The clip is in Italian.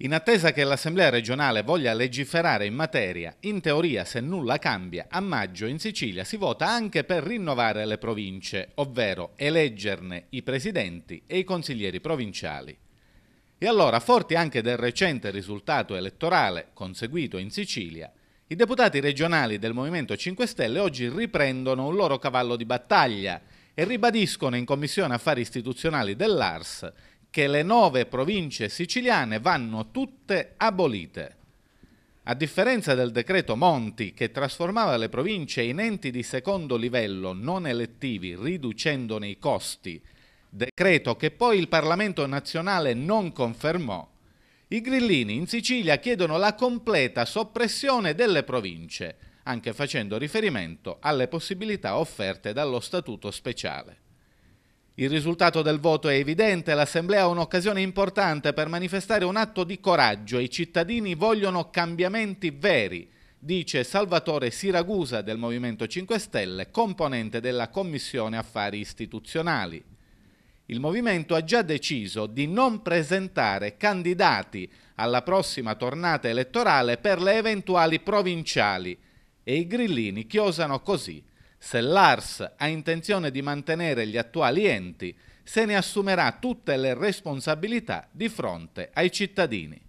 In attesa che l'Assemblea regionale voglia legiferare in materia, in teoria se nulla cambia, a maggio in Sicilia si vota anche per rinnovare le province, ovvero eleggerne i presidenti e i consiglieri provinciali. E allora, forti anche del recente risultato elettorale conseguito in Sicilia, i deputati regionali del Movimento 5 Stelle oggi riprendono un loro cavallo di battaglia e ribadiscono in Commissione Affari Istituzionali dell'ARS che le nove province siciliane vanno tutte abolite. A differenza del decreto Monti, che trasformava le province in enti di secondo livello non elettivi, riducendone i costi, decreto che poi il Parlamento nazionale non confermò, i grillini in Sicilia chiedono la completa soppressione delle province, anche facendo riferimento alle possibilità offerte dallo Statuto speciale. Il risultato del voto è evidente, l'Assemblea ha un'occasione importante per manifestare un atto di coraggio, i cittadini vogliono cambiamenti veri, dice Salvatore Siragusa del Movimento 5 Stelle, componente della Commissione Affari Istituzionali. Il Movimento ha già deciso di non presentare candidati alla prossima tornata elettorale per le eventuali provinciali e i grillini chiosano così se l'ARS ha intenzione di mantenere gli attuali enti, se ne assumerà tutte le responsabilità di fronte ai cittadini.